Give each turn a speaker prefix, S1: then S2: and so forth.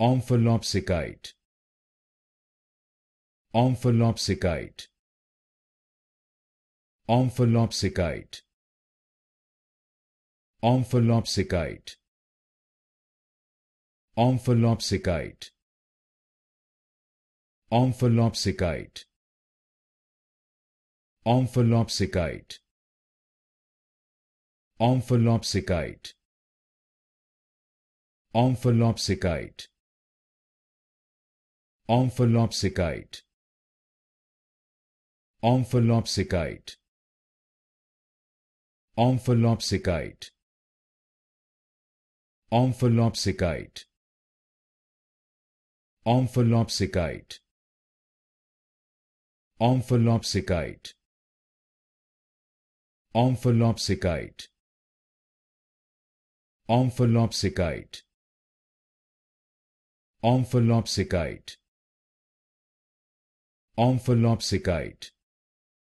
S1: Omphilopsychite Omphilopsychite Omphilopsychite Omphilopsychite Omphilopsychite Omphilopsychite Omphilopsychite Omphilopsychite Omphilopsychite Omphilopsikite Omphilopsikite Omphilopsikite Omphilopsikite Omphilopsikite Omphilopsikite Omphilopsikite Omphilopsikite Omphilopsikite amphilopsychite